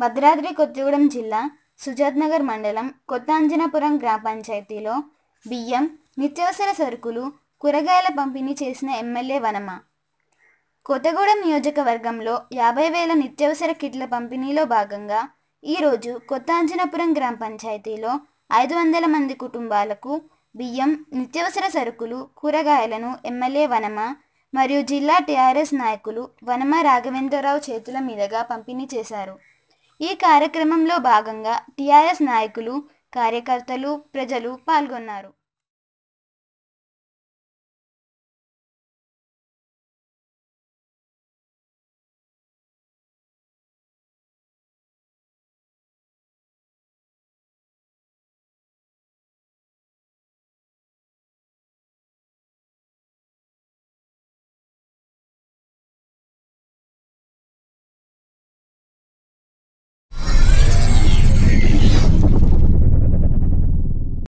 భద్రాద్రి కొత్తగూడెం జిల్లా సుజాత్ నగర్ మండలం కొత్త అంజనాపురం గ్రామ పంచాయతీలో బియ్యం నిత్యావసర సరుకులు కూరగాయల పంపిణీ చేసిన ఎమ్మెల్యే వనమ కొత్తగూడెం నియోజకవర్గంలో యాభై వేల నిత్యావసర కిట్ల పంపిణీలో భాగంగా ఈరోజు కొత్త అంజనాపురం గ్రామ పంచాయతీలో ఐదు వందల మంది కుటుంబాలకు బియ్యం నిత్యావసర సరుకులు కూరగాయలను ఎమ్మెల్యే వనమ మరియు జిల్లా టీఆర్ఎస్ నాయకులు వనమ రాఘవేంద్రరావు చేతుల మీదుగా పంపిణీ చేశారు ఈ కార్యక్రమంలో భాగంగా టీఆర్ఎస్ నాయకులు కార్యకర్తలు ప్రజలు పాల్గొన్నారు